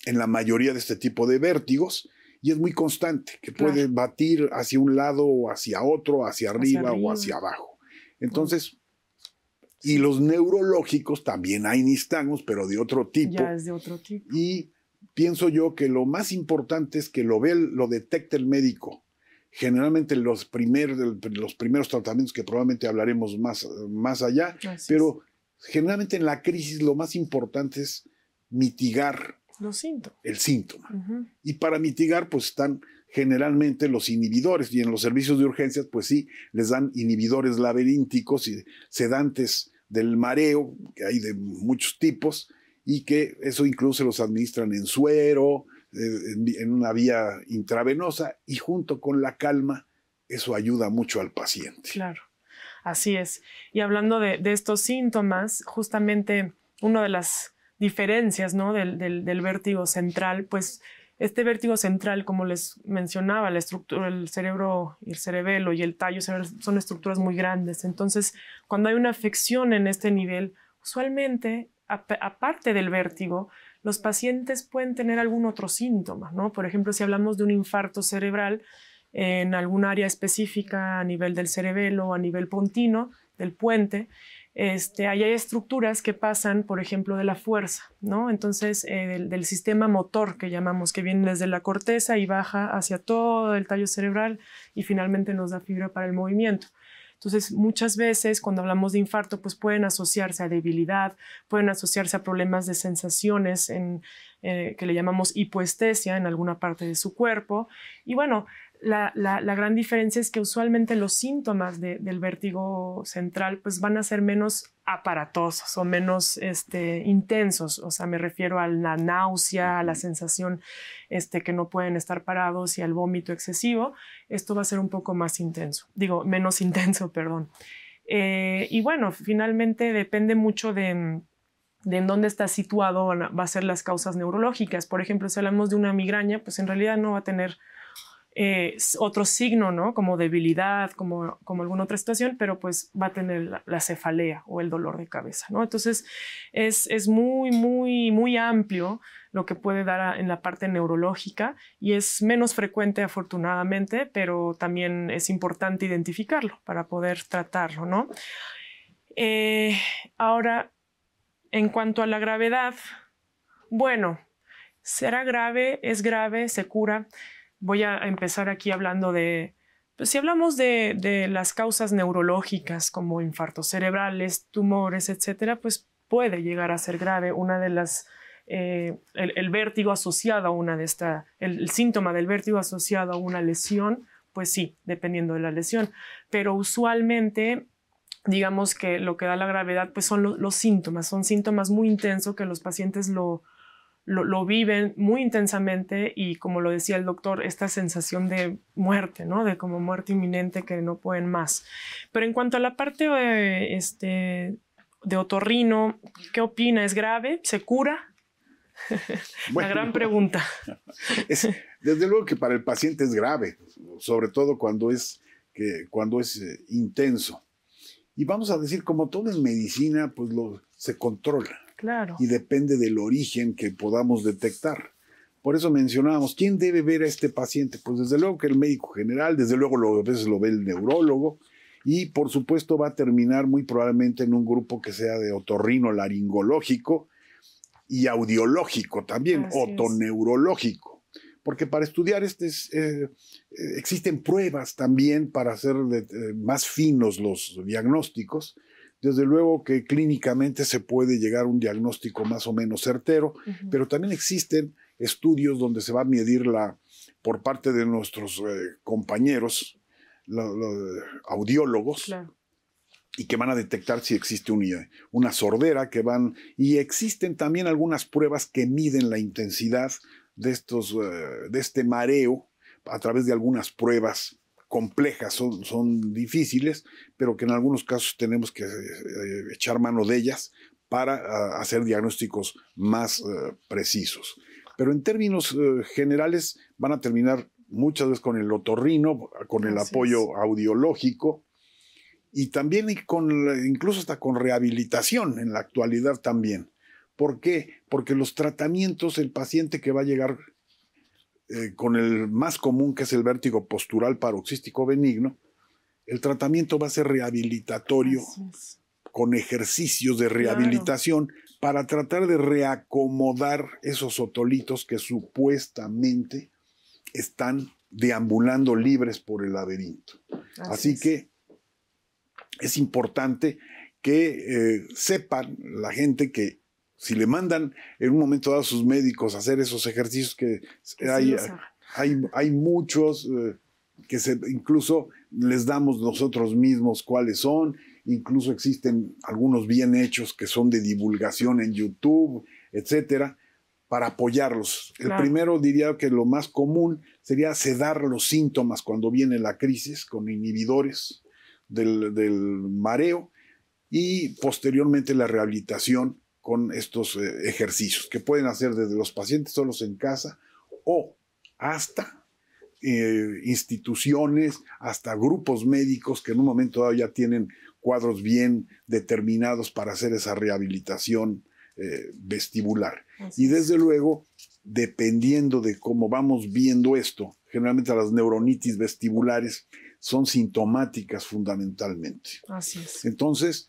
la mayoría de este tipo de vértigos y es muy constante, que puede batir hacia un lado o hacia otro, hacia arriba. o hacia abajo. Entonces, y los neurológicos también hay nistagmos, pero de otro tipo. Ya es de otro tipo. Y pienso yo que lo más importante es que lo ve, lo detecte el médico. Generalmente los, primeros los primeros tratamientos que probablemente hablaremos más, más allá, pero generalmente en la crisis lo más importante es mitigar los síntomas. el síntoma. Y para mitigar, pues están generalmente los inhibidores y en los servicios de urgencias, pues sí, les dan inhibidores laberínticos y sedantes del mareo, que hay de muchos tipos, y que eso incluso los administran en suero, eh, en una vía intravenosa, y junto con la calma, eso ayuda mucho al paciente. Claro, así es. Y hablando de, estos síntomas, justamente una de las diferencias ¿no? del, del vértigo central, pues este vértigo central, como les mencionaba, la estructura, el cerebro, el cerebelo y el tallo son estructuras muy grandes. Entonces, cuando hay una afección en este nivel, usualmente, aparte del vértigo, los pacientes pueden tener algún otro síntoma, ¿no? Por ejemplo, si hablamos de un infarto cerebral en algún área específica a nivel del cerebelo o a nivel pontino, del puente, este, ahí hay estructuras que pasan, por ejemplo, de la fuerza, ¿no? Entonces, eh, del, sistema motor que llamamos, que viene desde la corteza y baja hacia todo el tallo cerebral y finalmente nos da fibra para el movimiento. Entonces, muchas veces cuando hablamos de infarto, pues pueden asociarse a debilidad, pueden asociarse a problemas de sensaciones eh, que le llamamos hipoestesia en alguna parte de su cuerpo. Y bueno, la, gran diferencia es que usualmente los síntomas del vértigo central pues van a ser menos aparatosos o menos este, intensos. O sea, me refiero a la náusea, a la sensación este, que no pueden estar parados y al vómito excesivo. Esto va a ser un poco más intenso, digo, menos intenso, perdón. Eh, y bueno, finalmente depende mucho de en dónde está situado Van a ser las causas neurológicas. Por ejemplo, si hablamos de una migraña, pues en realidad no va a tener eh, otro signo, ¿no? Como debilidad, como, alguna otra situación, pero pues va a tener la, cefalea o el dolor de cabeza, ¿no? Entonces es, muy, muy, muy amplio lo que puede dar en la parte neurológica y es menos frecuente afortunadamente, pero también es importante identificarlo para poder tratarlo, ¿no? Eh, ahora, en cuanto a la gravedad, bueno, será grave, es grave, se cura voy a empezar aquí hablando de, pues si hablamos de, las causas neurológicas como infartos cerebrales, tumores, etcétera, pues puede llegar a ser grave. Una de las, eh, el, vértigo asociado a una de esta, el, síntoma del vértigo asociado a una lesión, pues sí, dependiendo de la lesión. Pero usualmente, digamos que lo que da la gravedad, pues son los síntomas, son síntomas muy intensos que los pacientes lo, lo, viven muy intensamente y como lo decía el doctor, esta sensación de muerte, ¿no? De como muerte inminente que no pueden más. Pero en cuanto a la parte de, eh, este, de otorrino, ¿qué opina? ¿Es grave? ¿Se cura? la gran pregunta. desde luego que para el paciente es grave, sobre todo cuando es, que, cuando es eh, intenso. Y vamos a decir, como todo es medicina, pues lo, se controla. Y depende del origen que podamos detectar. Por eso mencionábamos, ¿quién debe ver a este paciente? Pues desde luego que el médico general, desde luego a veces lo ve el neurólogo y por supuesto va a terminar muy probablemente en un grupo que sea de otorrino laringológico y audiológico también, otoneurológico. Porque para estudiar este eh, eh, existen pruebas también para hacer eh, más finos los diagnósticos desde luego que clínicamente se puede llegar a un diagnóstico más o menos certero, pero también existen estudios donde se va a medir la, por parte de nuestros eh, compañeros audiólogos y que van a detectar si existe una, una sordera que van y existen también algunas pruebas que miden la intensidad de estos eh, de este mareo a través de algunas pruebas complejas, son, son difíciles, pero que en algunos casos tenemos que eh, eh, echar mano de ellas para ah, hacer diagnósticos más eh, precisos. Pero en términos generales van a terminar muchas veces con el otorrino, con el apoyo audiológico y también con, incluso hasta con rehabilitación en la actualidad también. ¿Por qué? Porque los tratamientos, el paciente que va a llegar eh, con el más común que es el vértigo postural paroxístico benigno, el tratamiento va a ser rehabilitatorio con ejercicios de rehabilitación para tratar de reacomodar esos otolitos que supuestamente están deambulando libres por el laberinto. Así, que es importante que eh, sepan la gente que si le mandan en un momento a sus médicos hacer esos ejercicios que hay, muchos eh, que se, incluso les damos nosotros mismos cuáles son, incluso existen algunos bien hechos que son de divulgación en YouTube, etcétera, para apoyarlos. El primero diría que lo más común sería sedar los síntomas cuando viene la crisis con inhibidores del, del mareo y posteriormente la rehabilitación con estos eh, ejercicios que pueden hacer desde los pacientes solos en casa o hasta eh, instituciones, hasta grupos médicos que en un momento dado ya tienen cuadros bien determinados para hacer esa rehabilitación eh, vestibular. y desde luego, dependiendo de cómo vamos viendo esto, generalmente las neuronitis vestibulares son sintomáticas fundamentalmente. Así es. Entonces,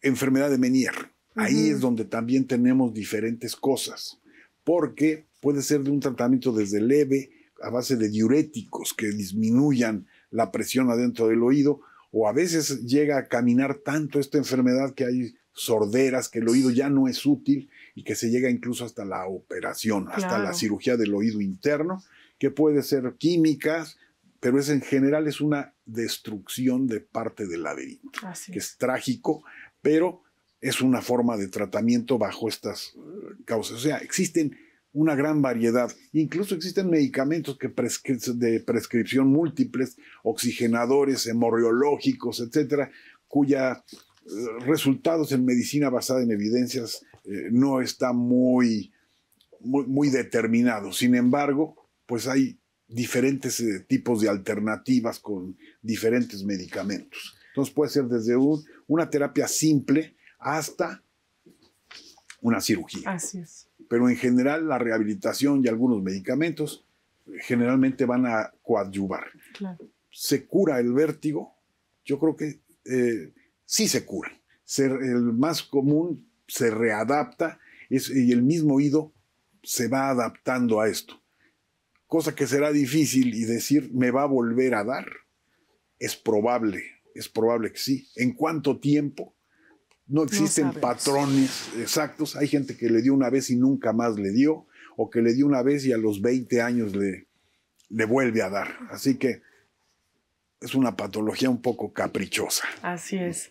enfermedad de Menier, Ahí es donde también tenemos diferentes cosas, porque puede ser de un tratamiento desde leve a base de diuréticos que disminuyan la presión adentro del oído, o a veces llega a caminar tanto esta enfermedad que hay sorderas, que el oído ya no es útil y que se llega incluso hasta la operación, hasta la cirugía del oído interno, que puede ser químicas, pero es en general es una destrucción de parte del laberinto, que es trágico, pero es una forma de tratamiento bajo estas eh, causas. O sea, existen una gran variedad. Incluso existen medicamentos que de prescripción múltiples, oxigenadores, hemorreológicos, etcétera, cuyos eh, resultados en medicina basada en evidencias eh, no están muy, muy, determinados. Sin embargo, pues hay diferentes tipos de alternativas con diferentes medicamentos. Entonces puede ser desde una terapia simple, hasta una cirugía. Pero en general la rehabilitación y algunos medicamentos generalmente van a coadyuvar. Se cura el vértigo, yo creo que eh, sí se cura. el más común se readapta y el mismo oído se va adaptando a esto. Cosa que será difícil y decir, me va a volver a dar. Es probable, es probable que sí. ¿En cuánto tiempo? no existen patrones exactos. Hay gente que le dio una vez y nunca más le dio, o que le dio una vez y a los 20 años le, le vuelve a dar. Así que es una patología un poco caprichosa. Así es.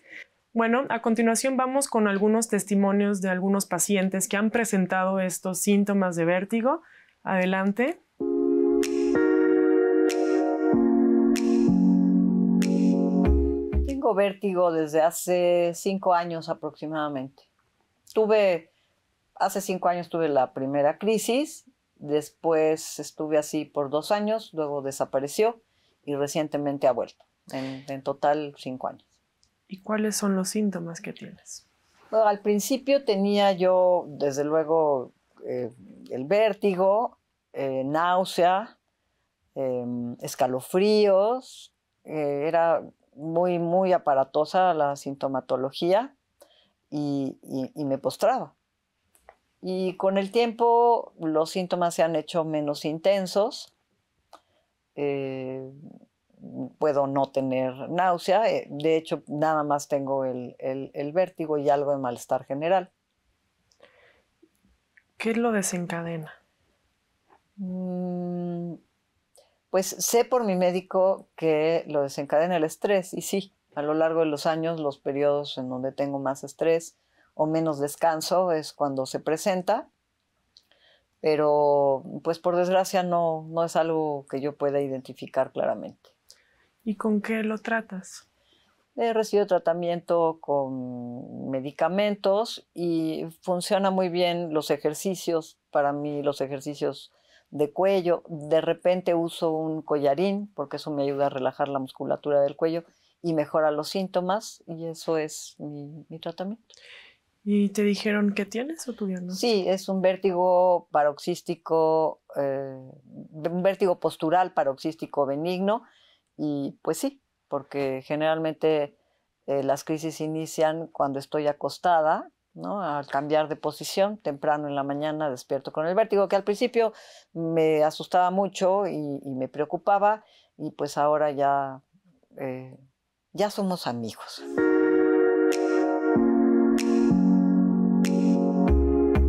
Bueno, a continuación vamos con algunos testimonios de algunos pacientes que han presentado estos síntomas de vértigo. Adelante. vértigo desde hace cinco años aproximadamente. Tuve, hace cinco años tuve la primera crisis, después estuve así por dos años, luego desapareció y recientemente ha vuelto. En, total, cinco años. ¿Y cuáles son los síntomas que tienes? al principio tenía yo, desde luego, eh, el vértigo, eh, náusea, em, escalofríos, eh, era muy, muy aparatosa la sintomatología y, me postraba. Y con el tiempo los síntomas se han hecho menos intensos. Eh, puedo no tener náusea. Eh, de hecho, nada más tengo el, vértigo y algo de malestar general. ¿Qué lo desencadena? Mm, pues sé por mi médico que lo desencadena el estrés. Y sí, a lo largo de los años, los periodos en donde tengo más estrés o menos descanso es cuando se presenta. Pero, pues por desgracia, no, es algo que yo pueda identificar claramente. ¿Y con qué lo tratas? He eh, recibido tratamiento con medicamentos y funciona muy bien los ejercicios. Para mí los ejercicios de cuello, de repente uso un collarín porque eso me ayuda a relajar la musculatura del cuello y mejora los síntomas y eso es mi, tratamiento. ¿Y te dijeron qué tienes o tuvieron? Sí, es un vértigo paroxístico, eh, un vértigo postural paroxístico benigno y pues sí, porque generalmente eh, las crisis inician cuando estoy acostada, ¿no? Al cambiar de posición, temprano en la mañana despierto con el vértigo, que al principio me asustaba mucho y, me preocupaba, y pues ahora ya, eh, ya somos amigos.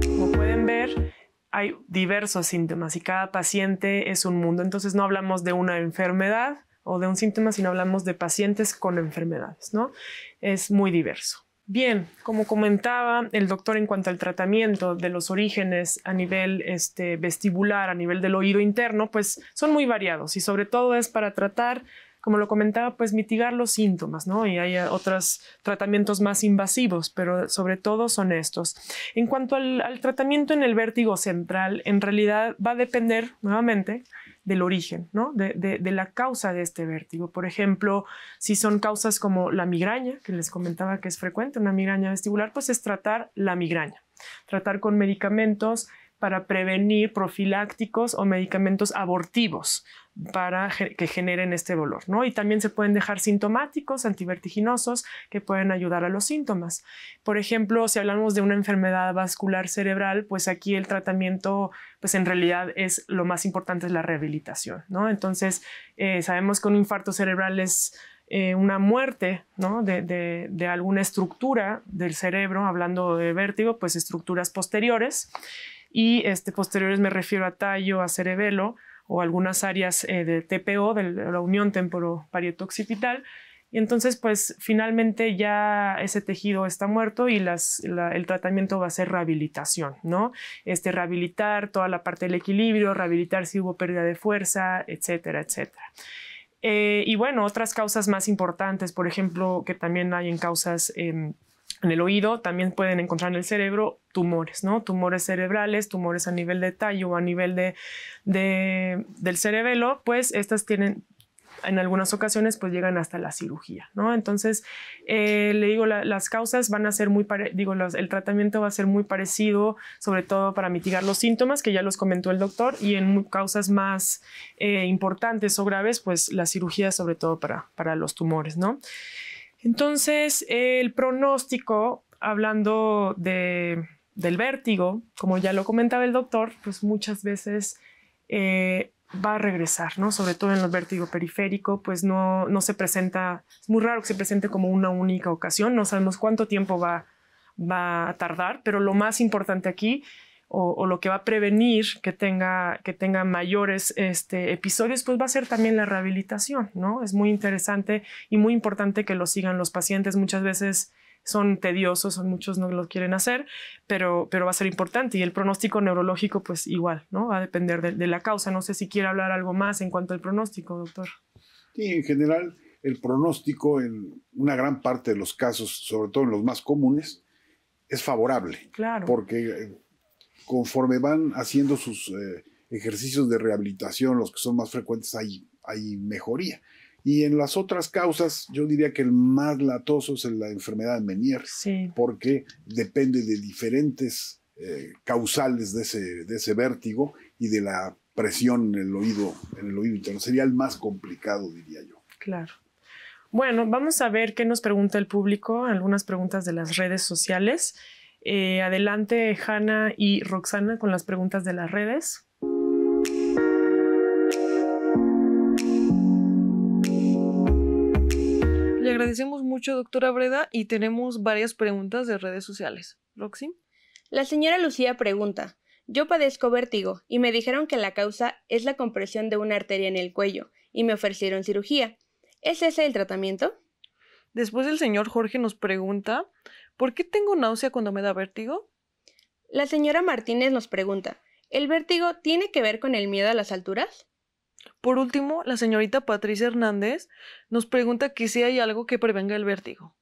Como pueden ver, hay diversos síntomas y cada paciente es un mundo, entonces no hablamos de una enfermedad o de un síntoma, sino hablamos de pacientes con enfermedades, ¿no? Es muy diverso. Bien, como comentaba el doctor en cuanto al tratamiento de los orígenes a nivel este, vestibular, a nivel del oído interno, pues son muy variados y sobre todo es para tratar, como lo comentaba, pues mitigar los síntomas, ¿no? Y hay otros tratamientos más invasivos, pero sobre todo son estos. En cuanto al tratamiento en el vértigo central, en realidad va a depender nuevamente del origen, ¿no? De, de, la causa de este vértigo. Por ejemplo, si son causas como la migraña, que les comentaba que es frecuente, una migraña vestibular, pues es tratar la migraña, tratar con medicamentos para prevenir profilácticos o medicamentos abortivos para que generen este dolor, ¿no? Y también se pueden dejar sintomáticos, antivertiginosos, que pueden ayudar a los síntomas. Por ejemplo, si hablamos de una enfermedad vascular cerebral, pues aquí el tratamiento, pues en realidad es lo más importante es la rehabilitación, Entonces, eh, sabemos que un infarto cerebral es eh, una muerte ¿no? de, de alguna estructura del cerebro, hablando de vértigo, pues estructuras posteriores y este, posteriores me refiero a tallo, a cerebelo o algunas áreas eh, del TPO, de la unión parieto occipital Y entonces, pues finalmente ya ese tejido está muerto y las, el tratamiento va a ser rehabilitación, ¿no? Este, rehabilitar toda la parte del equilibrio, rehabilitar si hubo pérdida de fuerza, etcétera, etcétera. Eh, y bueno, otras causas más importantes, por ejemplo, que también hay en causas... Em, en el oído, también pueden encontrar en el cerebro tumores, ¿no? Tumores cerebrales, tumores a nivel de tallo o a nivel de, del cerebelo, pues estas tienen, en algunas ocasiones, pues llegan hasta la cirugía, ¿no? Entonces, eh, le digo, las causas van a ser muy, digo, el tratamiento va a ser muy parecido, sobre todo para mitigar los síntomas, que ya los comentó el doctor, y en causas más eh, importantes o graves, pues la cirugía, sobre todo para, para los tumores, ¿no? Entonces, el pronóstico, hablando del vértigo, como ya lo comentaba el doctor, pues muchas veces eh, va a regresar, ¿no? Sobre todo en el vértigo periférico, pues no, se presenta, es muy raro que se presente como una única ocasión, no sabemos cuánto tiempo va, va a tardar, pero lo más importante aquí o, lo que va a prevenir que tenga, que mayores este, episodios, pues va a ser también la rehabilitación, ¿no? Es muy interesante y muy importante que lo sigan los pacientes. Muchas veces son tediosos, son muchos no lo quieren hacer, pero, pero va a ser importante. Y el pronóstico neurológico, pues igual, ¿no? Va a depender de, de la causa. No sé si quiere hablar algo más en cuanto al pronóstico, doctor. Sí, en general, el pronóstico en una gran parte de los casos, sobre todo en los más comunes, es favorable. Claro. Porque eh, conforme van haciendo sus eh, ejercicios de rehabilitación, los que son más frecuentes, hay, hay mejoría. Y en las otras causas, yo diría que el más latoso es la enfermedad de Menier, porque depende de diferentes eh, causales de ese, de ese vértigo y de la presión en el oído, en el oído interno. Sería el más complicado, diría yo. Claro. Bueno, vamos a ver qué nos pregunta el público, algunas preguntas de las redes sociales. Eh, adelante, Hanna y Roxana, con las preguntas de las redes. Le agradecemos mucho, doctora Breda, y tenemos varias preguntas de redes sociales. Roxy. La señora Lucía pregunta, yo padezco vértigo y me dijeron que la causa es la compresión de una arteria en el cuello y me ofrecieron cirugía. ¿Es ese el tratamiento? Después el señor Jorge nos pregunta, ¿Por qué tengo náusea cuando me da vértigo? La señora Martínez nos pregunta, ¿el vértigo tiene que ver con el miedo a las alturas? Por último, la señorita Patricia Hernández nos pregunta que si hay algo que prevenga el vértigo.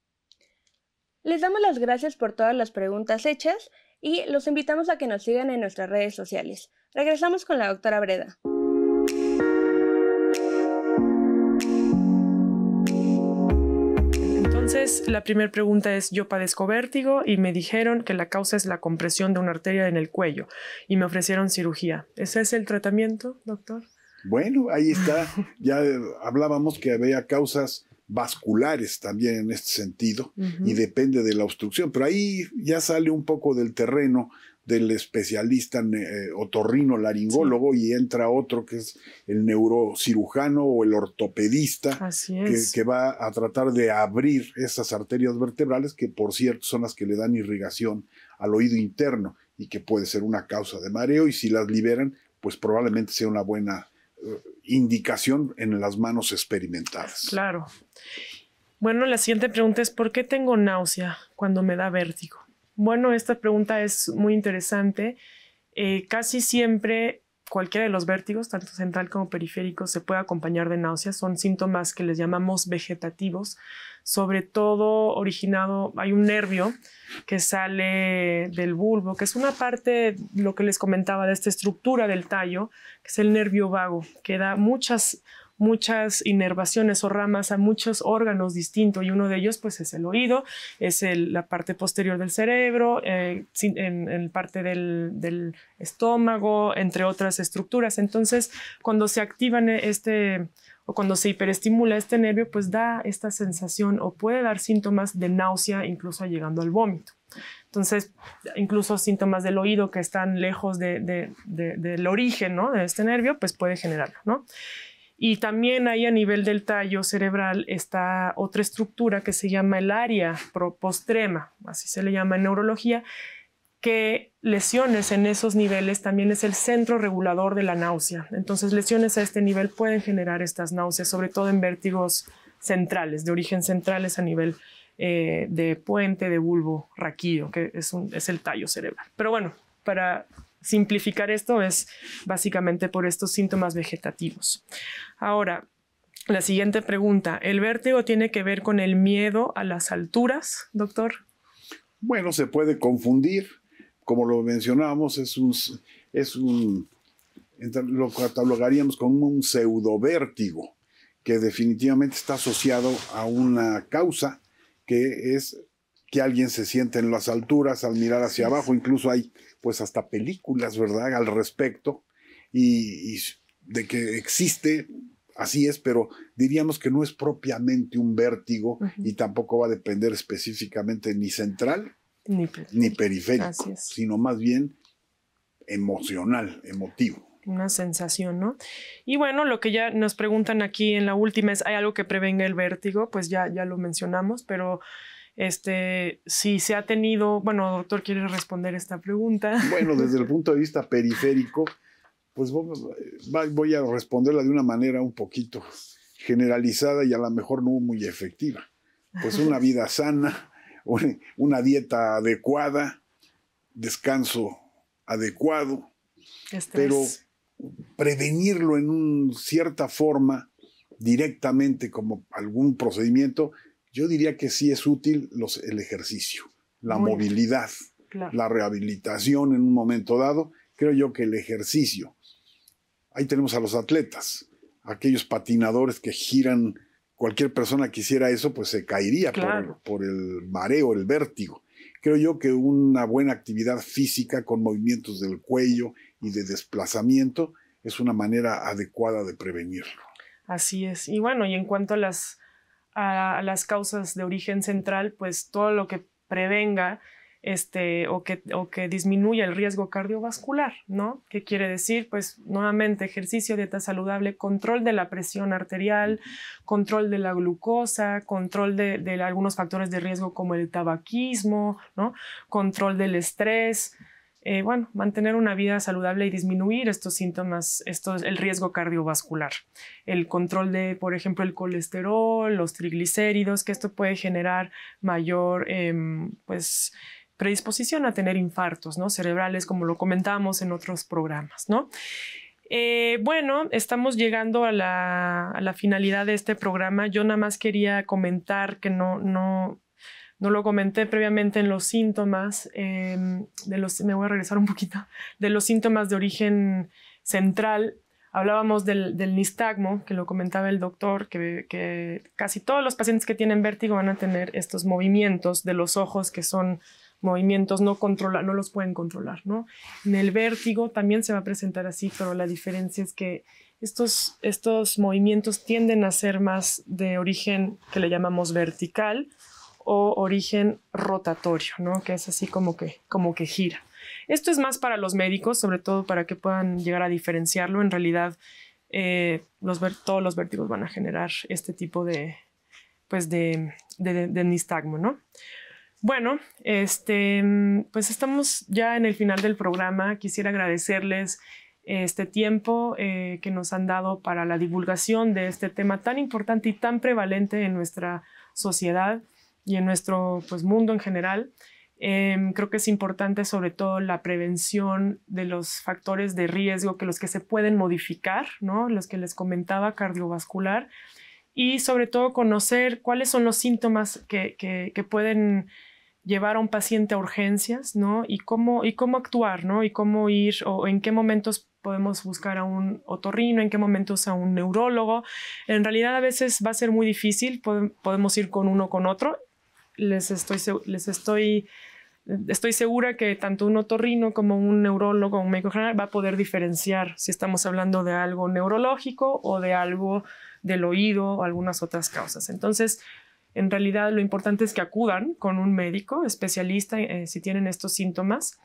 Les damos las gracias por todas las preguntas hechas y los invitamos a que nos sigan en nuestras redes sociales. Regresamos con la doctora Breda. la primera pregunta es, yo padezco vértigo y me dijeron que la causa es la compresión de una arteria en el cuello y me ofrecieron cirugía. ¿Ese es el tratamiento, doctor? Bueno, ahí está. Ya hablábamos que había causas vasculares también en este sentido y depende de la obstrucción, pero ahí ya sale un poco del terreno del especialista eh, otorrino laringólogo y entra otro que es el neurocirujano o el ortopedista que, va a tratar de abrir esas arterias vertebrales que por cierto son las que le dan irrigación al oído interno y que puede ser una causa de mareo y si las liberan pues probablemente sea una buena eh, indicación en las manos experimentadas. Claro. Bueno, la siguiente pregunta es ¿por qué tengo náusea cuando me da vértigo? Bueno, esta pregunta es muy interesante. Eh, casi siempre cualquiera de los vértigos, tanto central como periférico, se puede acompañar de náuseas. Son síntomas que les llamamos vegetativos, sobre todo originado, hay un nervio que sale del bulbo, que es una parte, lo que les comentaba, de esta estructura del tallo, que es el nervio vago, que da muchas muchas inervaciones o ramas a muchos órganos distintos y uno de ellos pues es el oído, es la parte posterior del cerebro, eh, en, parte del, estómago, entre otras estructuras. Entonces, cuando se activan este o cuando se hiperestimula este nervio, pues da esta sensación o puede dar síntomas de náusea, incluso llegando al vómito. Entonces, incluso síntomas del oído que están lejos del origen ¿no? de este nervio, pues puede generarlo. ¿no? Y también hay a nivel del tallo cerebral esta otra estructura que se llama el área postrema, así se le llama en neurología, que lesiones en esos niveles también es el centro regulador de la náusea. Entonces lesiones a este nivel pueden generar estas náuseas, sobre todo en vértigos centrales, de origen centrales a nivel eh, de puente, de bulbo, raquídeo, que es, un, es el tallo cerebral. Pero bueno, para simplificar esto es básicamente por estos síntomas vegetativos. Ahora, la siguiente pregunta, ¿el vértigo tiene que ver con el miedo a las alturas, doctor? Bueno, se puede confundir, como lo mencionamos, es un, es un lo catalogaríamos como un pseudo vértigo, que definitivamente está asociado a una causa que es que alguien se siente en las alturas al mirar hacia abajo, incluso hay pues hasta películas, ¿verdad? Al respecto y, de que existe Así es, pero diríamos que no es propiamente un vértigo y tampoco va a depender específicamente ni central ni periférico, sino más bien emocional, emotivo. Una sensación, ¿no? Y bueno, lo que ya nos preguntan aquí en la última es, ¿hay algo que prevenga el vértigo? Pues ya, ya lo mencionamos, pero este, si se ha tenido, bueno, doctor, ¿quiere responder esta pregunta? Bueno, desde el punto de vista periférico, pues eh, voy a responderla de una manera un poquito generalizada y a lo mejor no muy efectiva. Pues una vida sana, una dieta adecuada, descanso adecuado, pero prevenirlo en cierta forma directamente como algún procedimiento yo diría que sí es útil el ejercicio, la movilidad, la rehabilitación en un momento dado. Creo yo que el ejercicio. Ahí tenemos a los atletas, aquellos patinadores que giran. Cualquier persona que hiciera eso, pues se caería por el mareo, el vértigo creo yo que una buena actividad física con movimientos del cuello y de desplazamiento es una manera adecuada de prevenirlo. Así es. Y bueno, y en cuanto a las a, las causas de origen central, pues todo lo que prevenga este, o, que, disminuya el riesgo cardiovascular, ¿no? ¿Qué quiere decir? Pues nuevamente ejercicio, dieta saludable, control de la presión arterial, control de la glucosa, control de, de algunos factores de riesgo como el tabaquismo, ¿no? Control del estrés, eh, bueno, mantener una vida saludable y disminuir estos síntomas, esto el riesgo cardiovascular, el control de, por ejemplo, el colesterol, los triglicéridos, que esto puede generar mayor, em, pues, predisposición a tener infartos, ¿no? Cerebrales, como lo comentamos en otros programas, eh, bueno, estamos llegando a la, finalidad de este programa. Yo nada más quería comentar que no, no, no lo comenté previamente en los síntomas, em, de los, me voy a regresar un poquito, de los síntomas de origen central. Hablábamos del, nistagmo, que lo comentaba el doctor, que, casi todos los pacientes que tienen vértigo van a tener estos movimientos de los ojos que son movimientos no controla, no los pueden controlar, ¿no? En el vértigo también se va a presentar así, pero la diferencia es que estos, estos movimientos tienden a ser más de origen que le llamamos vertical, o origen rotatorio, Que es así como que, como que gira. Esto es más para los médicos, sobre todo para que puedan llegar a diferenciarlo. En realidad, eh, todos los vértigos van a generar este tipo de, pues de, nistagmo, Bueno, este, pues estamos ya en el final del programa. Quisiera agradecerles este tiempo eh, que nos han dado para la divulgación de este tema tan importante y tan prevalente en nuestra sociedad y en nuestro pues, mundo en general. Em, creo que es importante sobre todo la prevención de los factores de riesgo, que los que se pueden modificar, ¿no? los que les comentaba, cardiovascular, y sobre todo conocer cuáles son los síntomas que, que, pueden llevar a un paciente a urgencias, ¿no? Y cómo, y cómo actuar, ¿no? Y cómo ir o en qué momentos podemos buscar a un otorrino, en qué momentos a un neurólogo. En realidad a veces va a ser muy difícil, podemos ir con uno o con otro les estoy, segura que tanto un otorrino como un neurólogo, o un médico general, va a poder diferenciar si estamos hablando de algo neurológico o de algo del oído o algunas otras causas. Entonces, en realidad lo importante es que acudan con un médico especialista eh, si tienen estos síntomas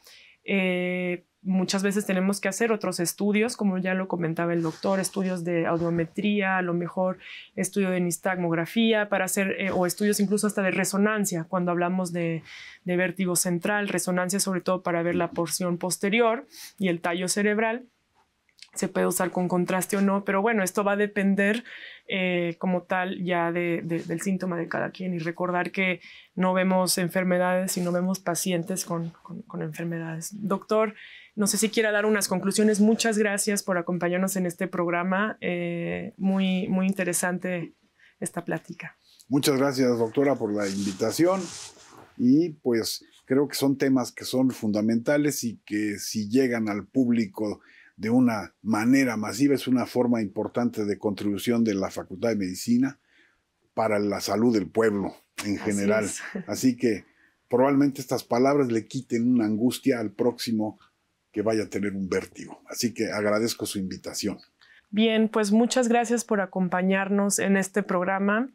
eh, muchas veces tenemos que hacer otros estudios, como ya lo comentaba el doctor, estudios de audiometría, a lo mejor estudio de nistagmografía para hacer, eh, o estudios incluso hasta de resonancia, cuando hablamos de vértigo central, resonancia sobre todo para ver la porción posterior y el tallo cerebral se puede usar con contraste o no, pero bueno, esto va a depender eh, como tal ya del síntoma de cada quien y recordar que no vemos enfermedades y no vemos pacientes con, enfermedades. Doctor, no sé si quiera dar unas conclusiones. Muchas gracias por acompañarnos en este programa. Eh, muy, muy interesante esta plática. Muchas gracias, doctora, por la invitación y pues creo que son temas que son fundamentales y que si llegan al público de una manera masiva, es una forma importante de contribución de la Facultad de Medicina para la salud del pueblo en general. Así, que probablemente estas palabras le quiten una angustia al próximo que vaya a tener un vértigo. Así que agradezco su invitación. Bien, pues muchas gracias por acompañarnos en este programa.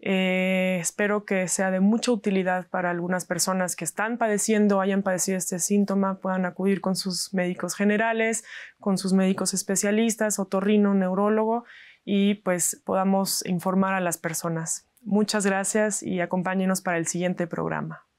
Eh, espero que sea de mucha utilidad para algunas personas que están padeciendo, hayan padecido este síntoma, puedan acudir con sus médicos generales, con sus médicos especialistas, otorrino, neurólogo, y pues podamos informar a las personas. Muchas gracias y acompáñenos para el siguiente programa.